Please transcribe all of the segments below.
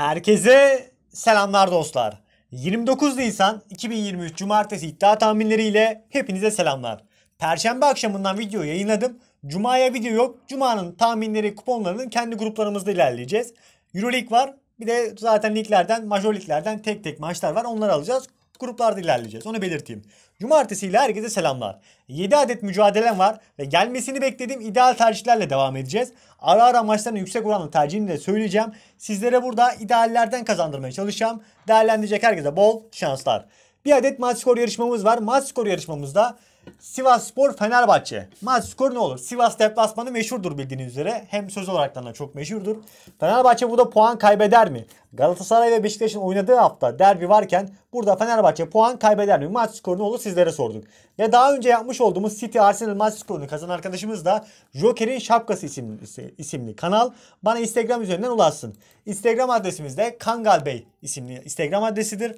Herkese selamlar dostlar. 29 Nisan 2023 Cumartesi iddia tahminleriyle hepinize selamlar. Perşembe akşamından video yayınladım. Cuma'ya video yok. Cuma'nın tahminleri kuponlarının kendi gruplarımızda ilerleyeceğiz. Euroleague var. Bir de zaten liglerden, major liglerden tek tek maçlar var. Onları alacağız gruplarda ilerleyeceğiz. Onu belirteyim. Cumartesi ile herkese selamlar. 7 adet mücadelem var ve gelmesini beklediğim ideal tercihlerle devam edeceğiz. Ara ara maçların yüksek oranlı tercihini de söyleyeceğim. Sizlere burada ideallerden kazandırmaya çalışacağım. Değerlendirecek herkese bol şanslar. Bir adet maç skor yarışmamız var. Maç skor yarışmamızda Sivas Spor Fenerbahçe. Maç skoru ne olur? Sivas deplasmanı meşhurdur bildiğiniz üzere. Hem söz olarak da çok meşhurdur. Fenerbahçe burada puan kaybeder mi? Galatasaray ve Beşiktaş'ın oynadığı hafta derbi varken burada Fenerbahçe puan kaybeder mi? Maç skoru ne olur sizlere sorduk. Ve daha önce yapmış olduğumuz City Arsenal maç skorunu kazanan arkadaşımız da Joker'in Şapkası isimli, isimli kanal bana Instagram üzerinden ulaşsın. Instagram adresimiz de Kangal Bey isimli Instagram adresidir.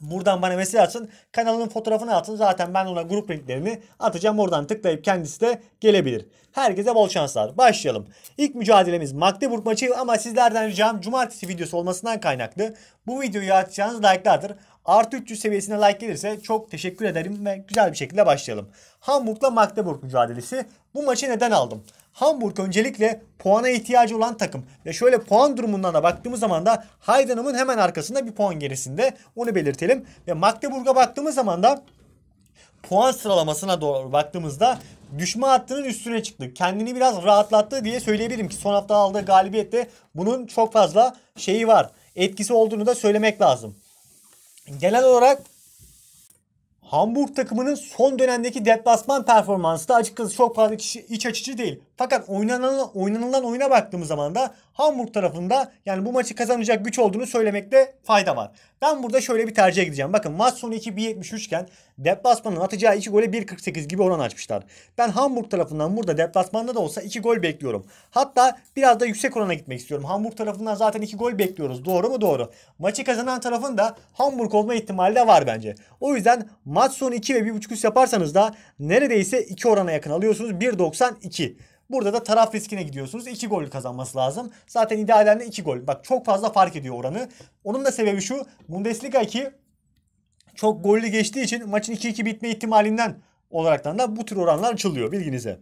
Buradan bana mesaj atın, kanalının fotoğrafını atın. Zaten ben ona grup linklerini atacağım. Oradan tıklayıp kendisi de gelebilir. Herkese bol şanslar. Başlayalım. İlk mücadelemiz Magdeburg maçı ama sizlerden ricam cumartesi videosu olmasından kaynaklı. Bu videoyu atacağınız like'lardır. Artı 300 seviyesine like gelirse çok teşekkür ederim ve güzel bir şekilde başlayalım. Hamburg'la Magdeburg mücadelesi. Bu maçı neden aldım? Hamburg öncelikle puana ihtiyacı olan takım. Ve şöyle puan durumundan da baktığımız zaman da Heidenham'ın hemen arkasında bir puan gerisinde. Onu belirtelim. Ve Magdeburg'a baktığımız zaman da puan sıralamasına doğru baktığımızda düşme hattının üstüne çıktı. Kendini biraz rahatlattı diye söyleyebilirim ki son hafta aldığı galibiyette bunun çok fazla şeyi var. Etkisi olduğunu da söylemek lazım. Genel olarak Hamburg takımının son dönemdeki deplasman performansı da açıkçası çok fazla iç açıcı değil. Fakat oynanan, oynanılan oyuna baktığımız zaman da Hamburg tarafında yani bu maçı kazanacak güç olduğunu söylemekte fayda var. Ben burada şöyle bir tercihe gideceğim. Bakın maç sonu 2-1.73 iken deplasmanın atacağı 2 gole 1.48 gibi oran açmışlar. Ben Hamburg tarafından burada deplasmanda da olsa 2 gol bekliyorum. Hatta biraz da yüksek orana gitmek istiyorum. Hamburg tarafından zaten 2 gol bekliyoruz. Doğru mu? Doğru. Maçı kazanan tarafın da Hamburg olma ihtimali de var bence. O yüzden maç sonu 2 ve 1.5 yaparsanız da neredeyse 2 orana yakın alıyorsunuz. 1.92. Burada da taraf riskine gidiyorsunuz. 2 gol kazanması lazım. Zaten idealen de 2 gol. Bak çok fazla fark ediyor oranı. Onun da sebebi şu. Bundesliga 2 çok gollü geçtiği için maçın 2-2 bitme ihtimalinden olaraktan da bu tür oranlar açılıyor bilginize.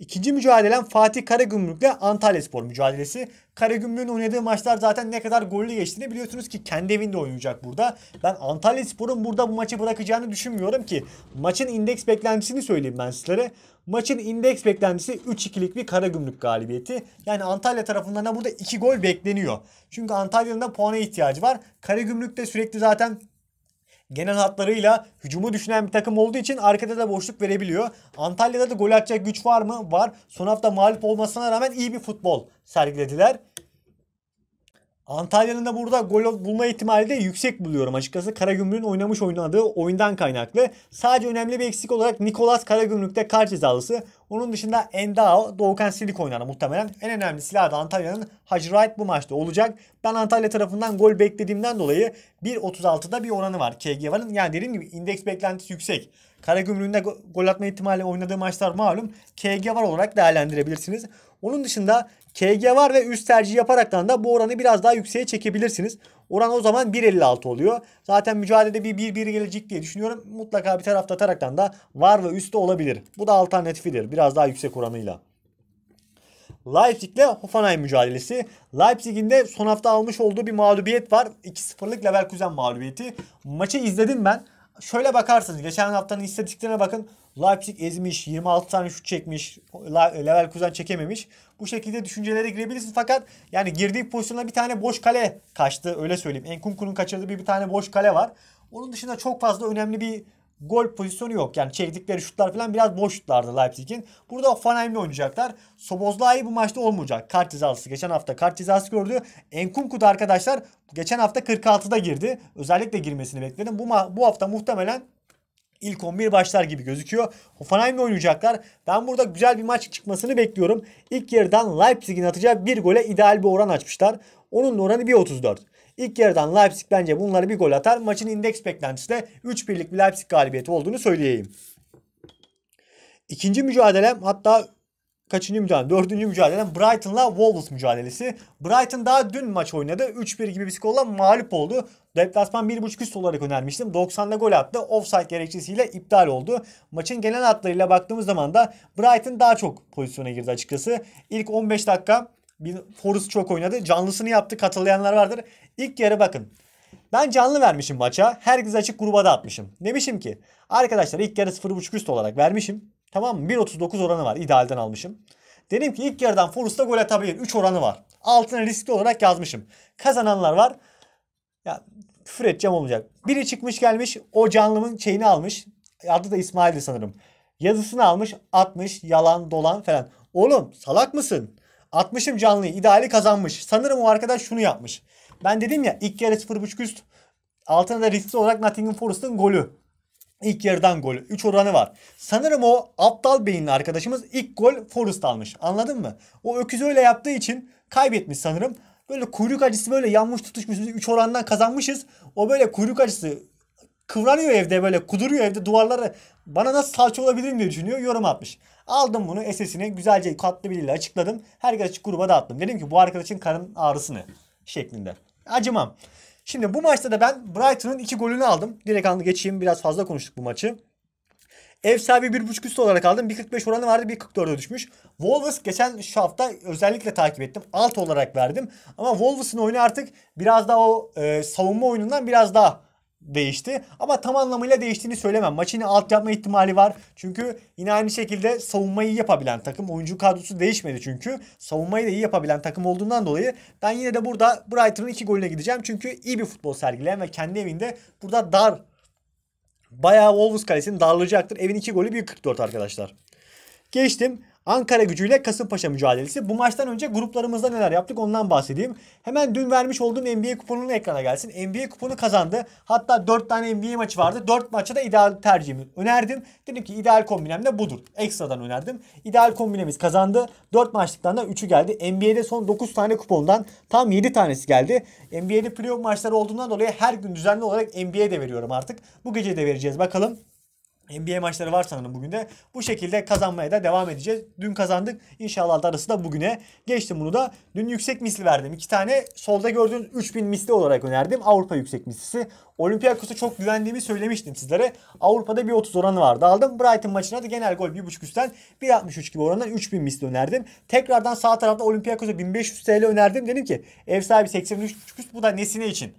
İkinci mücadelem Fatih Karagümrük'le Antalya Spor mücadelesi. Karagümrük'ün oynadığı maçlar zaten ne kadar gollü geçtiğini biliyorsunuz ki kendi evinde oynayacak burada. Ben Antalya Spor'un burada bu maçı bırakacağını düşünmüyorum ki. Maçın indeks beklentisini söyleyeyim ben sizlere. Maçın indeks beklentisi 3-2'lik bir Karagümrük galibiyeti. Yani Antalya tarafından da burada 2 gol bekleniyor. Çünkü Antalya'nın da puana ihtiyacı var. Karagümrük de sürekli zaten genel hatlarıyla hücumu düşünen bir takım olduğu için arkada da boşluk verebiliyor. Antalya'da da gol atacak güç var mı? Var. Son hafta mağlup olmasına rağmen iyi bir futbol sergilediler. Antalya'nın da burada gol bulma ihtimali de yüksek buluyorum açıkçası. Karagümrük'ün oynamış oynadığı oyundan kaynaklı. Sadece önemli bir eksik olarak Nikolas Karagümrük'te kar cezalısı. Onun dışında Endao, Doğukan Silik oynar muhtemelen. En önemli silah da Antalya'nın Hacı Wright bu maçta olacak. Ben Antalya tarafından gol beklediğimden dolayı 1.36'da bir oranı var KGV'nin. Yani dediğim gibi indeks beklentisi yüksek. Karagümrük'ün de gol atma ihtimali oynadığı maçlar malum. KGV olarak değerlendirebilirsiniz. Onun dışında KG var ve üst tercih yaparaktan da bu oranı biraz daha yükseğe çekebilirsiniz. Oran o zaman 1.56 oluyor. Zaten mücadelede bir 1-1 gelecek diye düşünüyorum. Mutlaka bir tarafta ataraktan da var ve üstte olabilir. Bu da alternatifidir. Biraz daha yüksek oranıyla. Leipzig ile Hoffenheim mücadelesi. Leipzig'in de son hafta almış olduğu bir mağlubiyet var. 2-0'lık Leverkusen mağlubiyeti. Maçı izledim ben şöyle bakarsınız geçen haftanın istatistiklerine bakın. Leipzig ezmiş, 26 tane şut çekmiş, Leverkusen çekememiş. Bu şekilde düşüncelere girebilirsiniz fakat yani girdiği pozisyonda bir tane boş kale kaçtı öyle söyleyeyim. Enkunku'nun kaçırdığı bir, bir tane boş kale var. Onun dışında çok fazla önemli bir gol pozisyonu yok. Yani çektikleri şutlar falan biraz boş şutlardı Leipzig'in. Burada Offenheim'le oynayacaklar. Sobozlai bu maçta olmayacak. Kart cezası. Geçen hafta kart cezası gördü. Enkunku da arkadaşlar geçen hafta 46'da girdi. Özellikle girmesini bekledim. Bu, bu hafta muhtemelen İlk 11 başlar gibi gözüküyor. Hoffenheim'le oynayacaklar. Ben burada güzel bir maç çıkmasını bekliyorum. İlk yarıdan Leipzig'in atacağı bir gole ideal bir oran açmışlar. Onun da oranı 1.34. İlk yarıdan Leipzig bence bunları bir gol atar. Maçın indeks beklentisi de 3 birlik bir Leipzig galibiyeti olduğunu söyleyeyim. İkinci mücadelem hatta kaçıncı mücadele? Dördüncü mücadelem Brighton'la Wolves mücadelesi. Brighton daha dün maç oynadı. 3-1 gibi bir skorla mağlup oldu. Deplasman 1.5 üst olarak önermiştim. 90'da gol attı. Offside gerekçesiyle iptal oldu. Maçın genel hatlarıyla baktığımız zaman da Brighton daha çok pozisyona girdi açıkçası. İlk 15 dakika bir Forrest çok oynadı. Canlısını yaptı. Katılayanlar vardır. İlk yarı bakın. Ben canlı vermişim maça. Herkes açık gruba da atmışım. Demişim ki arkadaşlar ilk yarı 0.5 üst olarak vermişim. Tamam mı? 1.39 oranı var. İdealden almışım. Dedim ki ilk yarıdan Forrest'a gol atabilir. 3 oranı var. Altına riskli olarak yazmışım. Kazananlar var. Ya küfür edeceğim olacak. Biri çıkmış gelmiş o canlımın şeyini almış. Adı da İsmail'di sanırım. Yazısını almış atmış yalan dolan falan. Oğlum salak mısın? Atmışım canlıyı. ideali kazanmış. Sanırım o arkadaş şunu yapmış. Ben dedim ya ilk yarı 0.5 üst. Altına da riskli olarak Nottingham Forest'ın golü. İlk yarıdan golü. 3 oranı var. Sanırım o aptal beyinli arkadaşımız ilk gol Forest almış. Anladın mı? O öküz öyle yaptığı için kaybetmiş sanırım. Böyle kuyruk acısı böyle yanmış tutuşmuş. 3 orandan kazanmışız. O böyle kuyruk acısı kıvranıyor evde böyle kuduruyor evde duvarları. Bana nasıl salça olabilirim diye düşünüyor. Yorum atmış. Aldım bunu SS'ini güzelce katlı biriyle açıkladım. Herkes gruba dağıttım. Dedim ki bu arkadaşın karın ağrısını şeklinde. Acımam. Şimdi bu maçta da ben Brighton'ın iki golünü aldım. Direkt anlı geçeyim. Biraz fazla konuştuk bu maçı. Ev sahibi 1.5 üstü olarak aldım. 1.45 oranı vardı 1.44'e düşmüş. Wolves geçen şu hafta özellikle takip ettim. Alt olarak verdim. Ama Wolves'ın oyunu artık biraz daha o e, savunma oyunundan biraz daha değişti. Ama tam anlamıyla değiştiğini söylemem. Maçı alt yapma ihtimali var. Çünkü yine aynı şekilde savunmayı yapabilen takım. Oyuncu kadrosu değişmedi çünkü. Savunmayı da iyi yapabilen takım olduğundan dolayı ben yine de burada Brighton'ın iki golüne gideceğim. Çünkü iyi bir futbol sergileyen ve kendi evinde burada dar bayağı Wolves kalesini darlayacaktır. Evin iki golü 1.44 arkadaşlar. Geçtim. Ankara gücüyle Kasımpaşa mücadelesi. Bu maçtan önce gruplarımızda neler yaptık ondan bahsedeyim. Hemen dün vermiş olduğum NBA kuponunu ekrana gelsin. NBA kuponu kazandı. Hatta 4 tane NBA maçı vardı. 4 maçta da ideal tercihimi önerdim. Dedim ki ideal kombinem de budur. Ekstradan önerdim. İdeal kombinemiz kazandı. 4 maçlıktan da 3'ü geldi. NBA'de son 9 tane kupondan tam 7 tanesi geldi. NBA'de playoff maçları olduğundan dolayı her gün düzenli olarak NBA'de veriyorum artık. Bu gece de vereceğiz bakalım. NBA maçları var sanırım bugün de. Bu şekilde kazanmaya da devam edeceğiz. Dün kazandık. İnşallah darısı da bugüne. Geçtim bunu da. Dün yüksek misli verdim. İki tane solda gördüğünüz 3000 misli olarak önerdim. Avrupa yüksek mislisi. Olympiakos'a çok güvendiğimi söylemiştim sizlere. Avrupa'da bir 30 oranı vardı. Aldım. Brighton maçına da genel gol 1.5 üstten 1.63 gibi orandan 3000 misli önerdim. Tekrardan sağ tarafta Olympiakos'a 1500 TL önerdim. Dedim ki ev sahibi 83.5 üst bu da nesine için?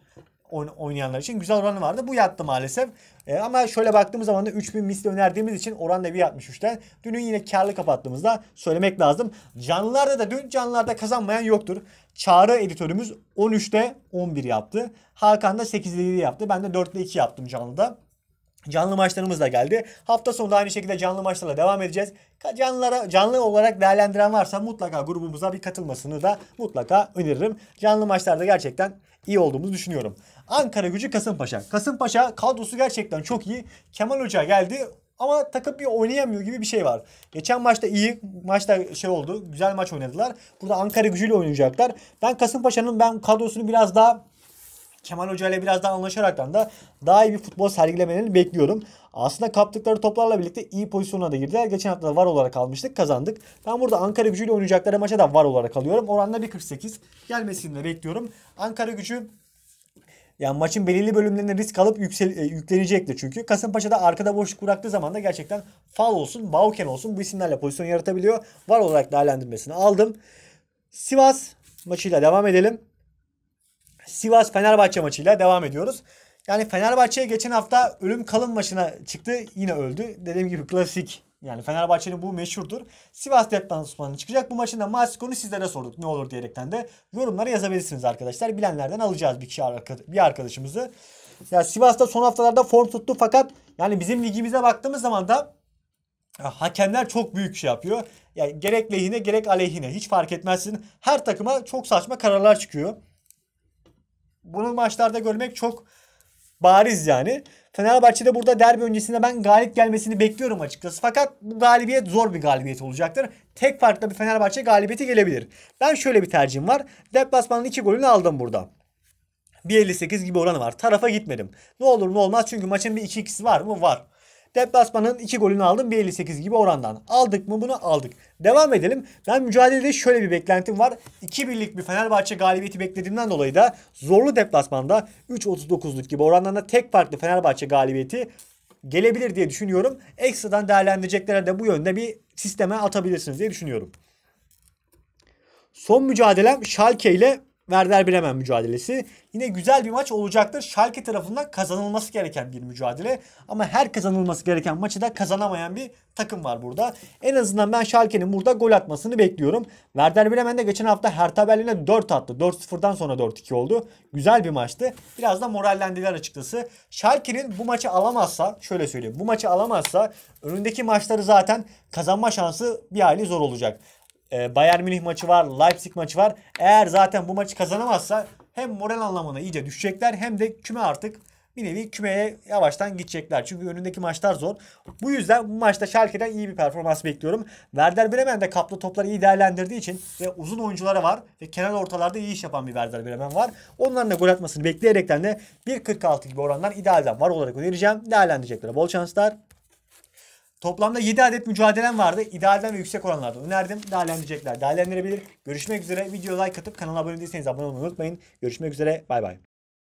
oynayanlar için güzel oranı vardı. Bu yattı maalesef. E, ama şöyle baktığımız zaman da 3000 misli önerdiğimiz için oran da 1.63'ten dünün yine karlı kapattığımızda söylemek lazım. Canlılarda da dün canlılarda kazanmayan yoktur. Çağrı editörümüz 13'te 11 yaptı. Hakan da 8'de 7 yaptı. Ben de 4'te 2 yaptım canlıda. Canlı maçlarımız da geldi. Hafta sonu da aynı şekilde canlı maçlarla devam edeceğiz. Canlılara, canlı olarak değerlendiren varsa mutlaka grubumuza bir katılmasını da mutlaka öneririm. Canlı maçlarda gerçekten iyi olduğumuzu düşünüyorum. Ankara gücü Kasımpaşa. Kasımpaşa kadrosu gerçekten çok iyi. Kemal Hoca geldi ama takım bir oynayamıyor gibi bir şey var. Geçen maçta iyi, maçta şey oldu. Güzel maç oynadılar. Burada Ankara gücüyle oynayacaklar. Ben Kasımpaşa'nın ben kadrosunu biraz daha Kemal Hoca ile biraz daha anlaşaraktan da daha iyi bir futbol sergilemelerini bekliyorum. Aslında kaptıkları toplarla birlikte iyi pozisyona da girdiler. Geçen hafta da var olarak almıştık kazandık. Ben burada Ankara gücüyle oynayacakları maça da var olarak alıyorum. Oranda 1.48 gelmesini de bekliyorum. Ankara gücü yani maçın belirli bölümlerinde risk alıp yüksel, e, yüklenecektir çünkü. Kasımpaşa'da arkada boşluk bıraktığı zaman da gerçekten fal olsun, Bauken olsun bu isimlerle pozisyon yaratabiliyor. Var olarak değerlendirmesini aldım. Sivas maçıyla devam edelim. Sivas Fenerbahçe maçıyla devam ediyoruz. Yani Fenerbahçe geçen hafta ölüm kalın maçına çıktı. Yine öldü. Dediğim gibi klasik. Yani Fenerbahçe'nin bu meşhurdur. Sivas deplasmanına çıkacak. Bu maçın da maç skorunu sizlere sorduk. Ne olur diyerekten de yorumlara yazabilirsiniz arkadaşlar. Bilenlerden alacağız bir kişi bir arkadaşımızı. Ya Sivas'ta son haftalarda form tuttu fakat yani bizim ligimize baktığımız zaman da hakemler çok büyük şey yapıyor. Yani gerek lehine gerek aleyhine hiç fark etmezsin. Her takıma çok saçma kararlar çıkıyor. Bunu maçlarda görmek çok bariz yani. Fenerbahçe'de burada derbi öncesinde ben galip gelmesini bekliyorum açıkçası. Fakat bu galibiyet zor bir galibiyet olacaktır. Tek farklı bir Fenerbahçe galibiyeti gelebilir. Ben şöyle bir tercihim var. Deplasmanın 2 golünü aldım burada. 1.58 gibi oranı var. Tarafa gitmedim. Ne olur ne olmaz çünkü maçın bir 2-2'si var mı? Var. Deplasmanın 2 golünü aldım 1.58 gibi orandan. Aldık mı bunu aldık. Devam edelim. Ben mücadelede şöyle bir beklentim var. 2 birlik bir Fenerbahçe galibiyeti beklediğimden dolayı da zorlu deplasmanda 3.39'luk gibi orandan da tek farklı Fenerbahçe galibiyeti gelebilir diye düşünüyorum. Ekstradan değerlendireceklere de bu yönde bir sisteme atabilirsiniz diye düşünüyorum. Son mücadelem Schalke ile Werder Bremen mücadelesi. Yine güzel bir maç olacaktır. Schalke tarafından kazanılması gereken bir mücadele. Ama her kazanılması gereken maçı da kazanamayan bir takım var burada. En azından ben Schalke'nin burada gol atmasını bekliyorum. Werder Bremen de geçen hafta Hertha Berlin'e 4 attı. 4-0'dan sonra 4-2 oldu. Güzel bir maçtı. Biraz da morallendiler açıkçası. Schalke'nin bu maçı alamazsa şöyle söyleyeyim. Bu maçı alamazsa önündeki maçları zaten kazanma şansı bir hali zor olacak e, Bayern Münih maçı var, Leipzig maçı var. Eğer zaten bu maçı kazanamazsa hem moral anlamına iyice düşecekler hem de küme artık bir nevi kümeye yavaştan gidecekler. Çünkü önündeki maçlar zor. Bu yüzden bu maçta Schalke'den iyi bir performans bekliyorum. Werder Bremen de kaplı topları iyi değerlendirdiği için ve uzun oyuncuları var ve kenar ortalarda iyi iş yapan bir Werder Bremen var. Onların da gol atmasını bekleyerekten de 1.46 gibi oranlar idealden var olarak önereceğim. Değerlendirecekler. Bol şanslar. Toplamda 7 adet mücadelem vardı. İdealden ve yüksek oranlarda önerdim. Değerlendirecekler. Değerlendirebilir. Görüşmek üzere. Videoya like atıp kanala abone değilseniz abone olmayı unutmayın. Görüşmek üzere. Bay bay.